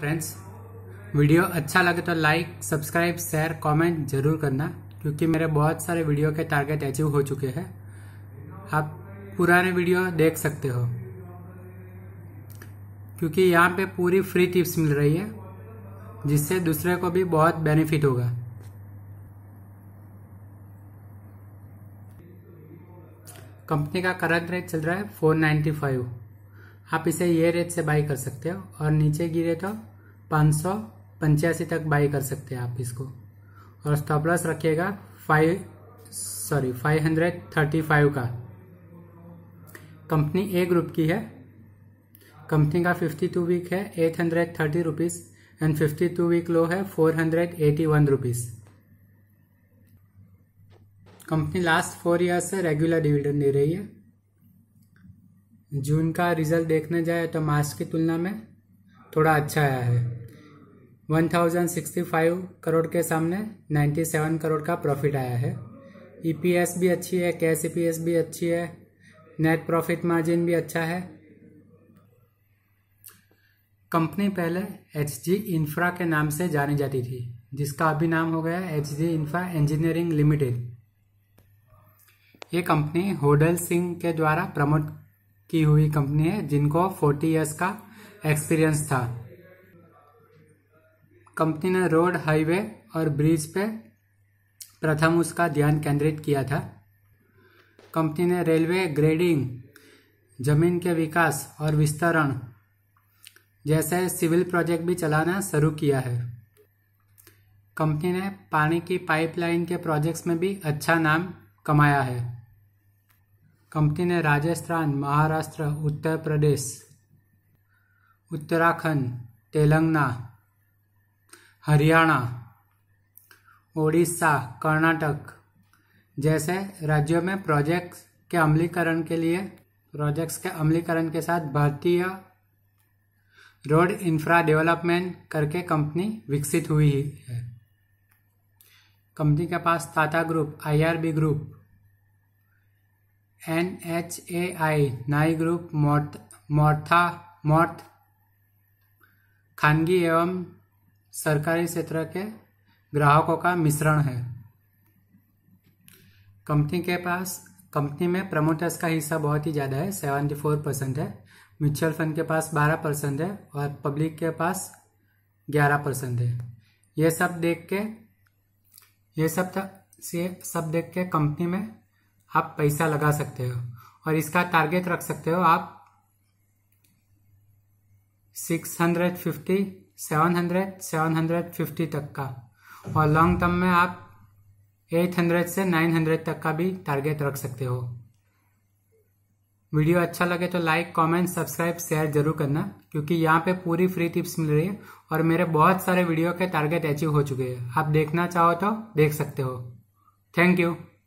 friends video अच्छा लगे तो लाइक सब्सक्राइब शेयर कमेंट जरूर करना क्योंकि मेरे बहुत सारे वीडियो के टारगेट अचीव हो चुके हैं आप पुराने वीडियो देख सकते हो क्योंकि यहाँ पे पूरी फ्री टिप्स मिल रही है जिससे दूसरे को भी बहुत बेनिफिट होगा कंपनी का करंट रेट चल रहा है 495 आप इसे ये रेट से बाई कर सकते हो और नीचे गिरे तो पाँच सौ पंचासी तक बाई कर सकते हैं आप इसको और स्टॉप लॉस रखिएगा five sorry five hundred thirty five का कंपनी ए ग्रुप की है कंपनी का फिफ्टी टू वीक है eight hundred thirty rupees and fifty two week low है four hundred eighty one rupees company last four year से regular dividend दे रही है जून का रिजल्ट देखने जाए तो मार्च की तुलना में थोड़ा अच्छा आया है 1065 करोड़ के सामने 97 करोड़ का प्रॉफिट आया है ईपीएस e भी अच्छी है कैश ई e भी अच्छी है नेट प्रॉफिट मार्जिन भी अच्छा है कंपनी पहले एच जी इंफ्रा के नाम से जानी जाती थी जिसका अभी नाम हो गया H G infra engineering limited ये कंपनी होडल सिंह के द्वारा प्रमोट की हुई कंपनी है जिनको 40 इयर्स का एक्सपीरियंस था कंपनी ने रोड हाईवे और ब्रिज पे प्रथम उसका ध्यान केंद्रित किया था कंपनी ने रेलवे ग्रेडिंग जमीन के विकास और विस्तरण जैसे सिविल प्रोजेक्ट भी चलाना शुरू किया है कंपनी ने पानी की पाइपलाइन के प्रोजेक्ट्स में भी अच्छा नाम कमाया है कंपनी ने राजस्थान महाराष्ट्र उत्तर प्रदेश उत्तराखंड तेलंगाना हरियाणा ओडिशा कर्नाटक जैसे राज्यों में प्रोजेक्ट्स के अमलीकरण के लिए प्रोजेक्ट्स के अमलीकरण के साथ भारतीय रोड इंफ्रा डेवलपमेंट करके कंपनी विकसित हुई है कंपनी के पास Tata group IRB group N H A I नाई ग्रुप मोर्थ मोर्था मोर्थ खानगी एवं सरकारी क्षेत्र के ग्राहकों का मिश्रण है कंपनी के पास कंपनी में प्रमोटर्स का हिस्सा बहुत ही ज़्यादा है सेवेंटी फोर परसेंट है म्यूचुअल फंड के पास बारह परसेंट है और पब्लिक के पास ग्यारह परसेंट है ये सब देख के ये सब था, से सब देख के कंपनी में आप पैसा लगा सकते हो और इसका टारगेट रख सकते हो आप 650, 700, 750 तक का और लॉन्ग टर्म में आप 800 से 900 तक का भी टारगेट रख सकते हो वीडियो अच्छा लगे तो लाइक कमेंट सब्सक्राइब शेयर जरूर करना क्योंकि यहाँ पे पूरी फ्री टिप्स मिल रही है और मेरे बहुत सारे वीडियो के टारगेट अचीव हो चुके हैं आप देखना चाहो तो देख सकते हो थैंक यू